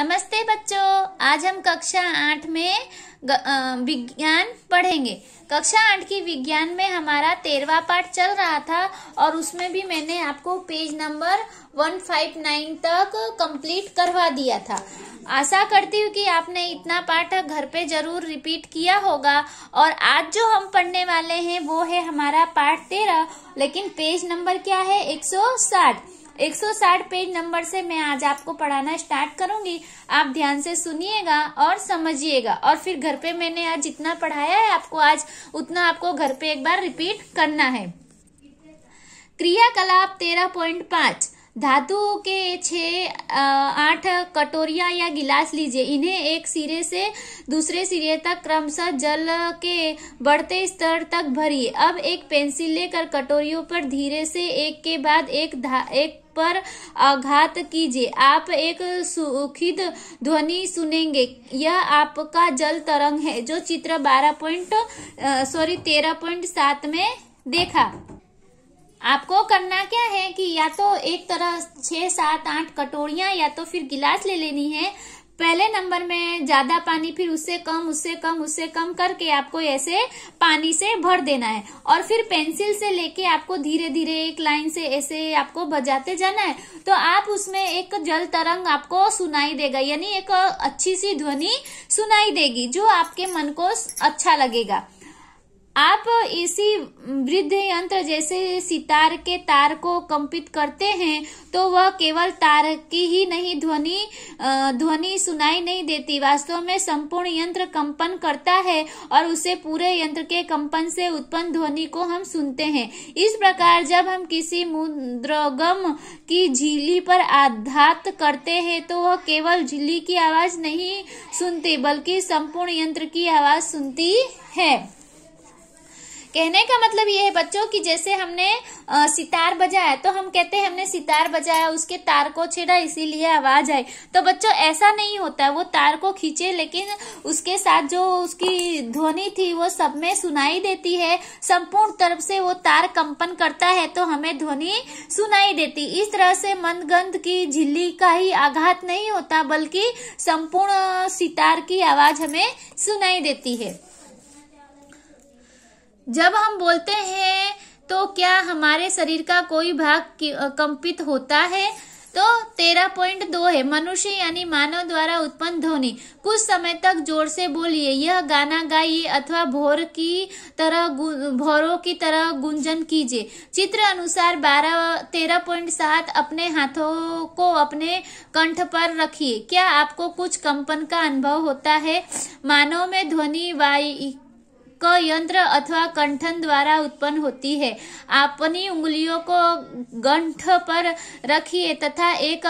नमस्ते बच्चों आज हम कक्षा आठ में विज्ञान पढ़ेंगे कक्षा आठ की विज्ञान में हमारा तेरवा पाठ चल रहा था और उसमें भी मैंने आपको page number one five nine तक कंप्लीट करवा दिया था आशा करती हूँ कि आपने इतना पाठ घर पे जरूर रिपीट किया होगा और आज जो हम पढ़ने वाले हैं वो है हमारा पाठ तेरह लेकिन पेज नंबर क्या है एक सौ साठ 160 पेज नंबर से मैं आज आपको पढ़ाना स्टार्ट करूंगी आप ध्यान से सुनिएगा और समझिएगा और फिर घर पे मैंने आज जितना पढ़ाया है आपको आज उतना आपको घर पे एक बार रिपीट करना है क्रियाकलाप तेरह पॉइंट पांच धातुओं के छः आठ कटोरिया या गिलास लीजिए इन्हें एक सिरे से दूसरे सिरे तक क्रमशः जल के बढ़ते स्तर तक भरिए अब एक पेंसिल लेकर कटोरियों पर धीरे से एक के बाद एक धा एक पर आघात कीजिए आप एक सुखिद ध्वनि सुनेंगे यह आपका जल तरंग है जो चित्र बारह पॉइंट सॉरी तेरह पॉइंट सात में देखा आपको करना क्या है कि या तो एक तरह छह सात आठ कटोरियां या तो फिर गिलास ले लेनी है पहले नंबर में ज्यादा पानी फिर उससे कम उससे कम उससे कम करके आपको ऐसे पानी से भर देना है और फिर पेंसिल से लेके आपको धीरे धीरे एक लाइन से ऐसे आपको बजाते जाना है तो आप उसमें एक जल तरंग आपको सुनाई देगा यानी एक अच्छी सी ध्वनि सुनाई देगी जो आपके मन को अच्छा लगेगा आप इसी वृद्ध यंत्र जैसे सितार के तार को कंपित करते हैं तो वह केवल तार की ही नहीं ध्वनि ध्वनि सुनाई नहीं देती वास्तव में संपूर्ण यंत्र कंपन करता है और उसे पूरे यंत्र के कंपन से उत्पन्न ध्वनि को हम सुनते हैं इस प्रकार जब हम किसी मुद्रगम की झीली पर आघात करते हैं तो वह केवल झीली की आवाज नहीं सुनती बल्कि संपूर्ण यंत्र की आवाज सुनती है कहने का मतलब ये है बच्चों कि जैसे हमने सितार बजाया तो हम कहते हैं हमने सितार बजाया उसके तार को छेड़ा इसीलिए आवाज आई तो बच्चों ऐसा नहीं होता वो तार को खींचे लेकिन उसके साथ जो उसकी ध्वनि थी वो सब में सुनाई देती है संपूर्ण तरफ से वो तार कंपन करता है तो हमें ध्वनि सुनाई देती इस तरह से मंदगंध की झिल्ली का ही आघात नहीं होता बल्कि संपूर्ण सितार की आवाज हमें सुनाई देती है जब हम बोलते हैं तो क्या हमारे शरीर का कोई भाग कंपित होता है तो तेरह पॉइंट दो है मनुष्य यानी मानव द्वारा उत्पन्न ध्वनि कुछ समय तक जोर से बोलिए यह गाना गाइए अथवा भोर की तरह भोरों की तरह गुंजन कीजिए चित्र अनुसार बारह तेरह पॉइंट सात अपने हाथों को अपने कंठ पर रखिए क्या आपको कुछ कंपन का अनुभव होता है मानव में ध्वनि वाई क यंत्र अथवा कंठन द्वारा उत्पन्न होती है अपनी उंगलियों को गंठ पर रखिए तथा एक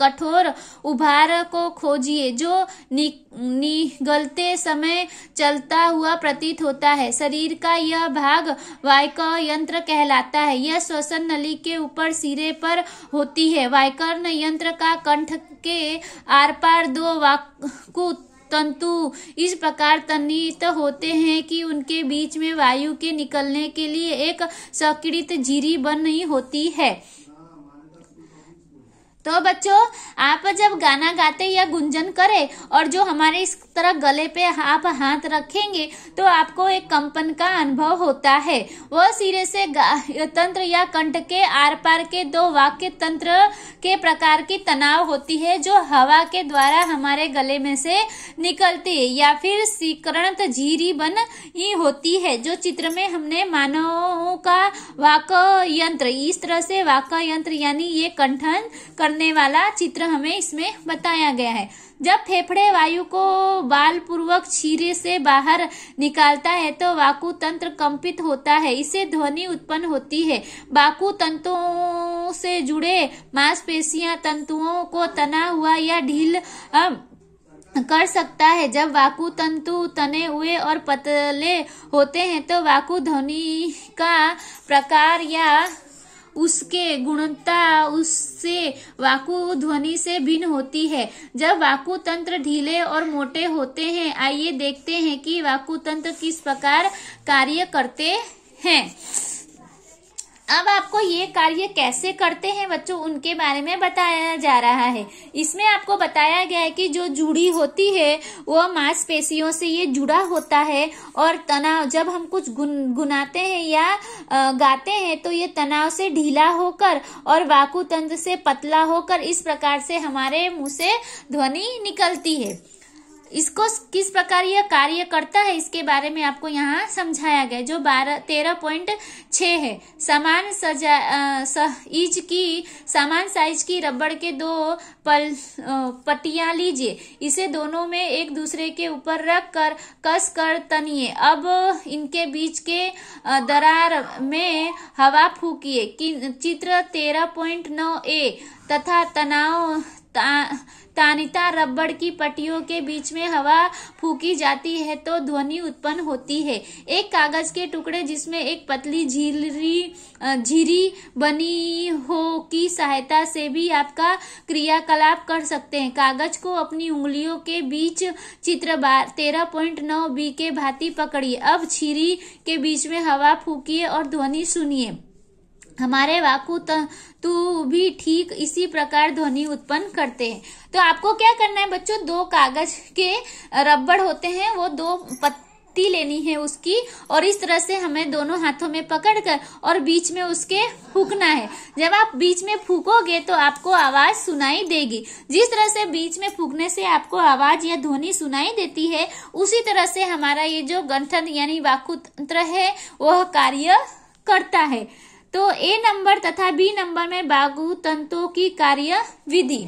कठोर उभार को खोजिए जो नि, निगलते समय चलता हुआ प्रतीत होता है शरीर का यह भाग वायक यंत्र कहलाता है यह श्वसन नली के ऊपर सिरे पर होती है वायकर्ण यंत्र का कंठ के आर पार दो वाकुत तंतु इस प्रकार तन्नित होते हैं कि उनके बीच में वायु के निकलने के लिए एक सकृत जीरी बन नहीं होती है तो बच्चों आप जब गाना गाते या गुंजन करें और जो हमारे इस तरह गले पे आप हाथ रखेंगे तो आपको एक कंपन का अनुभव होता है वह सिरे से तंत्र या कंठ के आर पार के दो वाक्य तंत्र के प्रकार की तनाव होती है जो हवा के द्वारा हमारे गले में से निकलती है या फिर सीकरणत झीरी बन ही होती है जो चित्र में हमने मानव का वाक यंत्र इस तरह से वाक यंत्र यानी ये कंठन कर करने वाला चित्र हमें इसमें बताया गया है जब फेफड़े वायु को बालपूर्वक छीरे से बाहर निकालता है तो वाकु तंत्र कंपित होता है इसे ध्वनि उत्पन्न होती है वाकु तंतुओं से जुड़े मांसपेशियां तंतुओं को तना हुआ या ढील कर सकता है जब वाकु तंतु तने हुए और पतले होते हैं तो वाकु ध्वनि का प्रकार या उसके गुणता उससे वाकु ध्वनि से भिन्न होती है जब वाकु तंत्र ढीले और मोटे होते हैं आइए देखते हैं कि वाकु तंत्र किस प्रकार कार्य करते हैं अब आपको ये कार्य कैसे करते हैं बच्चों उनके बारे में बताया जा रहा है इसमें आपको बताया गया है कि जो जुड़ी होती है वो मांसपेशियों से ये जुड़ा होता है और तनाव जब हम कुछ गुन गुनाते हैं या गाते हैं तो ये तनाव से ढीला होकर और वाकु तंत्र से पतला होकर इस प्रकार से हमारे मुंह से ध्वनि निकलती है इसको किस प्रकार यह कार्य करता है इसके बारे में आपको यहाँ समझाया गया जो बारह तेरह पॉइंट छ है समान सजा ईज की समान साइज की रबड़ के दो पल पटिया लीजिए इसे दोनों में एक दूसरे के ऊपर रख कर कस कर तनिए अब इनके बीच के दरार में हवा फूकिए चित्र तेरह पॉइंट नौ ए तथा तनाव तानिता रबड़ की पट्टियों के बीच में हवा फूकी जाती है तो ध्वनि उत्पन्न होती है एक कागज के टुकड़े जिसमें एक पतली झीलरी झीरी बनी हो की सहायता से भी आपका क्रियाकलाप कर सकते हैं कागज को अपनी उंगलियों के बीच चित्र बार तेरह पॉइंट नौ बी के भांति पकड़िए अब छीरी के बीच में हवा फूकिए और ध्वनि सुनिए हमारे वाकु तु भी ठीक इसी प्रकार ध्वनि उत्पन्न करते हैं तो आपको क्या करना है बच्चों दो कागज के रबड़ होते हैं वो दो पत्ती लेनी है उसकी और इस तरह से हमें दोनों हाथों में पकड़कर और बीच में उसके फूकना है जब आप बीच में फूकोगे तो आपको आवाज सुनाई देगी जिस तरह से बीच में फूकने से आपको आवाज या ध्वनि सुनाई देती है उसी तरह से हमारा ये जो गंठन यानी वाकुतंत्र है वह कार्य करता है तो ए नंबर तथा बी नंबर में बागु तंतों की कार्य विधि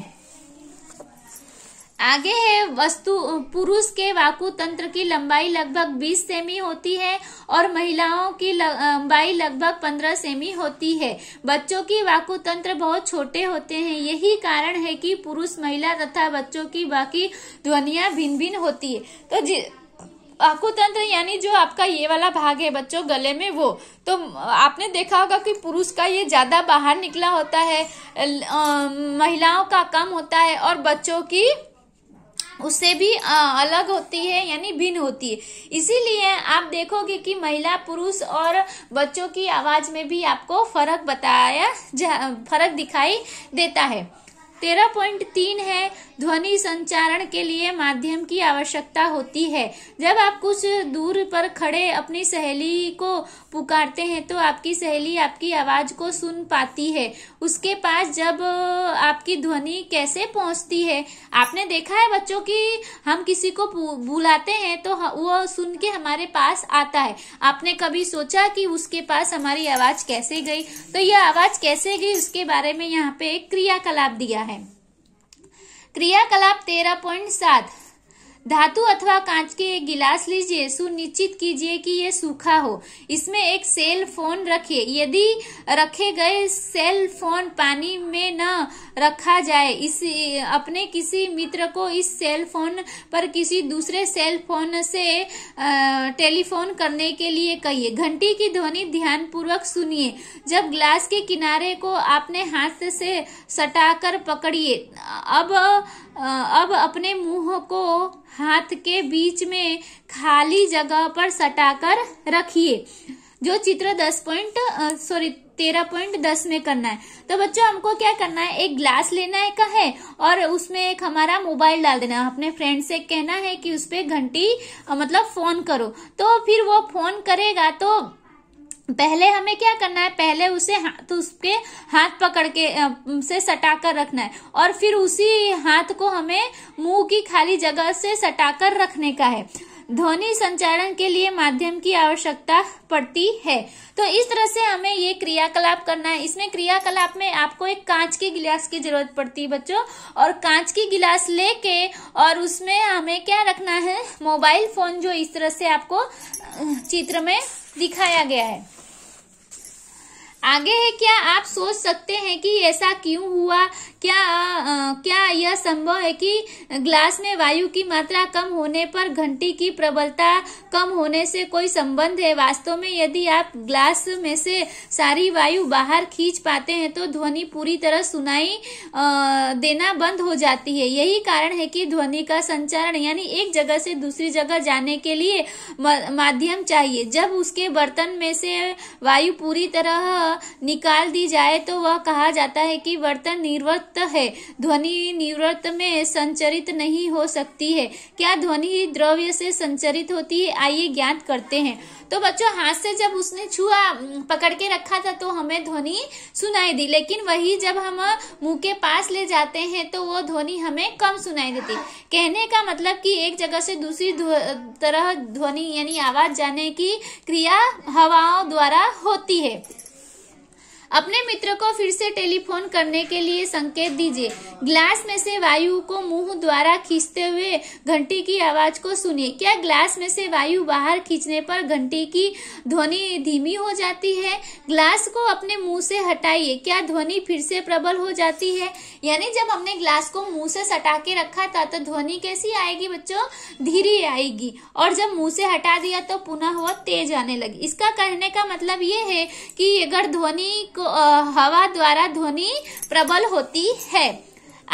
आगे है वस्तु पुरुष के वाकु तंत्र की लंबाई लगभग 20 सेमी होती है और महिलाओं की लंबाई लगभग 15 सेमी होती है बच्चों की वाकु तंत्र बहुत छोटे होते हैं यही कारण है कि पुरुष महिला तथा बच्चों की बाकी ध्वनिया भिन्न भिन्न होती है तो आकुतंत्र यानी जो आपका ये वाला भाग है बच्चों गले में वो तो आपने देखा होगा कि पुरुष का ये ज़्यादा बाहर निकला होता है महिलाओं का कम होता है और बच्चों की उससे भी अलग होती है यानी भिन्न होती है इसीलिए आप देखोगे कि महिला पुरुष और बच्चों की आवाज में भी आपको फर्क बताया फर्क दिखाई देता है तेरह पॉइंट तीन है ध्वनि संचारण के लिए माध्यम की आवश्यकता होती है जब आप कुछ दूर पर खड़े अपनी सहेली को पुकारते हैं तो आपकी सहेली आपकी आवाज को सुन पाती है उसके पास जब आपकी ध्वनि कैसे पहुंचती है आपने देखा है बच्चों की हम किसी को बुलाते हैं तो वो सुन के हमारे पास आता है आपने कभी सोचा कि उसके पास हमारी आवाज कैसे गई तो यह आवाज कैसे गई उसके बारे में यहाँ पे एक क्रियाकलाप दिया है है क्रियाकलाप तेरह पॉइंट सात धातु अथवा कांच के एक गिलास लीजिए सुनिश्चित कीजिए कि यह सूखा हो इसमें एक सेल फोन रखिए यदि रखे गए सेल फोन पानी में न रखा जाए इस अपने किसी मित्र को इस सेल फोन पर किसी दूसरे सेल फोन से टेलीफोन करने के लिए कहिए घंटी की ध्वनि ध्यान पूर्वक सुनिए जब ग्लास के किनारे को आपने हाथ से सटाकर पकड़िए अब अब अपने मुंह को हाथ के बीच में खाली जगह पर सटाकर रखिए जो चित्र दस पॉइंट सॉरी तेरह पॉइंट दस में करना है तो बच्चों हमको क्या करना है एक ग्लास लेना है का है और उसमें एक हमारा मोबाइल डाल देना है अपने फ्रेंड से कहना है कि उस पर घंटी मतलब फोन करो तो फिर वो फोन करेगा तो पहले हमें क्या करना है पहले उसे हाथ तो उसके हाथ पकड़ के से सटा कर रखना है और फिर उसी हाथ को हमें मुंह की खाली जगह से सटा कर रखने का है ध्वनि संचारण के लिए माध्यम की आवश्यकता पड़ती है तो इस तरह से हमें ये क्रियाकलाप करना है इसमें क्रियाकलाप में आपको एक कांच के गिलास की जरूरत पड़ती है बच्चों और कांच की गिलास लेके और उसमें हमें क्या रखना है मोबाइल फोन जो इस तरह से आपको चित्र में दिखाया गया है आगे है क्या आप सोच सकते हैं कि ऐसा क्यों हुआ क्या आ, क्या यह संभव है कि ग्लास में वायु की मात्रा कम होने पर घंटी की प्रबलता कम होने से कोई संबंध है वास्तव में यदि आप ग्लास में से सारी वायु बाहर खींच पाते हैं तो ध्वनि पूरी तरह सुनाई देना बंद हो जाती है यही कारण है कि ध्वनि का संचारण यानी एक जगह से दूसरी जगह जाने के लिए माध्यम चाहिए जब उसके बर्तन में से वायु पूरी तरह निकाल दी जाए तो वह कहा जाता है कि बर्तन निर्वत निवृत्त है ध्वनि निवृत्त में संचरित नहीं हो सकती है क्या ध्वनि द्रव्य से संचरित होती है आइए ज्ञात करते हैं तो बच्चों हाथ से जब उसने छुआ पकड़ के रखा था तो हमें ध्वनि सुनाई दी लेकिन वही जब हम मुंह के पास ले जाते हैं तो वो ध्वनि हमें कम सुनाई देती कहने का मतलब कि एक जगह से दूसरी तरह ध्वनि यानी आवाज जाने की क्रिया हवाओं द्वारा होती है अपने मित्र को फिर से टेलीफोन करने के लिए संकेत दीजिए ग्लास में से वायु को मुंह द्वारा खींचते हुए घंटी की आवाज को सुनिए क्या ग्लास में से वायु बाहर खींचने पर घंटी की ध्वनि धीमी हो जाती है ग्लास को अपने मुंह से हटाइए क्या ध्वनि फिर से प्रबल हो जाती है यानी जब हमने ग्लास को मुंह से सटा के रखा था तो ध्वनि कैसी आएगी बच्चों धीरे आएगी और जब मुंह से हटा दिया तो पुनः वह तेज आने लगी इसका कहने का मतलब ये है कि अगर ध्वनि को हवा द्वारा ध्वनि प्रबल होती है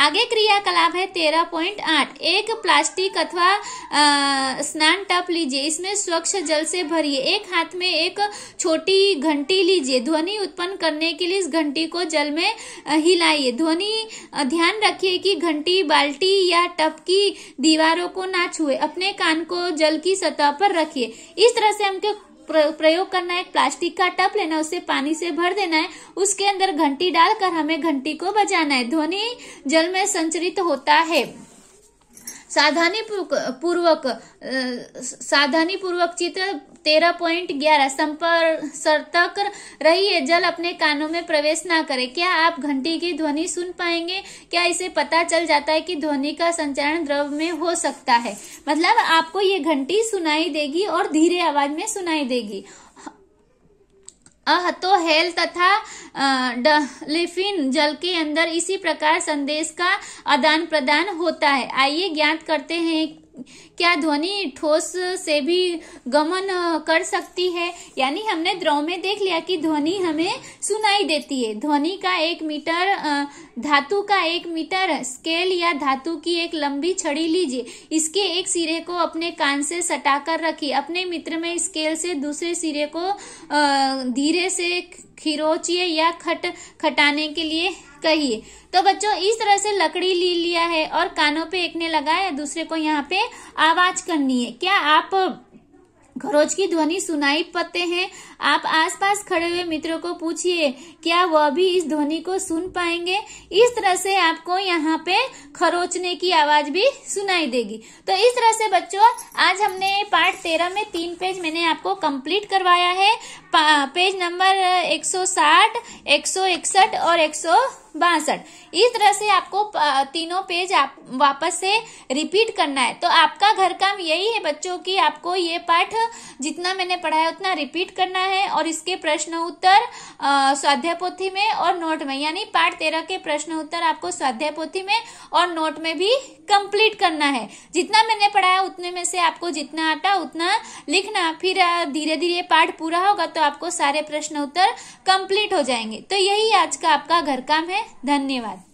आगे क्रियाकलाप है तेरह पॉइंट आठ एक प्लास्टिक अथवा स्नान टप लीजिए इसमें स्वच्छ जल से भरिए एक हाथ में एक छोटी घंटी लीजिए ध्वनि उत्पन्न करने के लिए इस घंटी को जल में हिलाइए ध्वनि ध्यान रखिए कि घंटी बाल्टी या टप की दीवारों को ना छुए अपने कान को जल की सतह पर रखिए इस तरह से हम प्रयोग करना है प्लास्टिक का टप लेना उसे पानी से भर देना है उसके अंदर घंटी डालकर हमें घंटी को बजाना है ध्वनि जल में संचरित होता है सावधानी पूर्वक सावधानी पूर्वक चित्र तेरह पॉइंट ग्यारह संपर्क सतर्क रहिए जल अपने कानों में प्रवेश ना करे क्या आप घंटी की ध्वनि सुन पाएंगे क्या इसे पता चल जाता है कि ध्वनि का संचरण द्रव में हो सकता है मतलब आपको ये घंटी सुनाई देगी और धीरे आवाज में सुनाई देगी अह तो हेल तथा डलिफिन जल के अंदर इसी प्रकार संदेश का आदान प्रदान होता है आइए ज्ञात करते हैं क्या ध्वनि ठोस से भी गमन कर सकती है यानी हमने द्रव में देख लिया कि ध्वनि हमें सुनाई देती है ध्वनि का एक मीटर धातु का एक मीटर स्केल या धातु की एक लंबी छड़ी लीजिए इसके एक सिरे को अपने कान से सटा कर रखिए अपने मित्र में स्केल से दूसरे सिरे को धीरे से खिरोचिए या खट खटाने के लिए कहिए तो बच्चों इस तरह से लकड़ी ली लिया है और कानों पे एक ने लगाया दूसरे को यहाँ पे आवाज करनी है क्या आप खरोच की ध्वनि सुनाई पड़ते हैं आप आसपास खड़े हुए मित्रों को पूछिए क्या वह भी इस ध्वनि को सुन पाएंगे इस तरह से आपको यहाँ पे खरोचने की आवाज भी सुनाई देगी तो इस तरह से बच्चों आज हमने पार्ट तेरह में तीन पेज मैंने आपको कंप्लीट करवाया है पेज नंबर 160, 161 और 100 बासठ इस तरह से आपको तीनों पेज आप वापस से रिपीट करना है तो आपका घर काम यही है बच्चों की आपको ये पाठ जितना मैंने पढ़ाया उतना रिपीट करना है और इसके प्रश्न उत्तर स्वाध्याय पोथी में और नोट में यानी पाठ तेरह के प्रश्न उत्तर आपको स्वाध्याय पोथी में और नोट में भी कंप्लीट करना है जितना मैंने पढ़ाया उतने में से आपको जितना आता उतना लिखना फिर धीरे धीरे पाठ पूरा होगा तो आपको सारे प्रश्न उत्तर कंप्लीट हो जाएंगे तो यही आज का आपका घर काम है धन्यवाद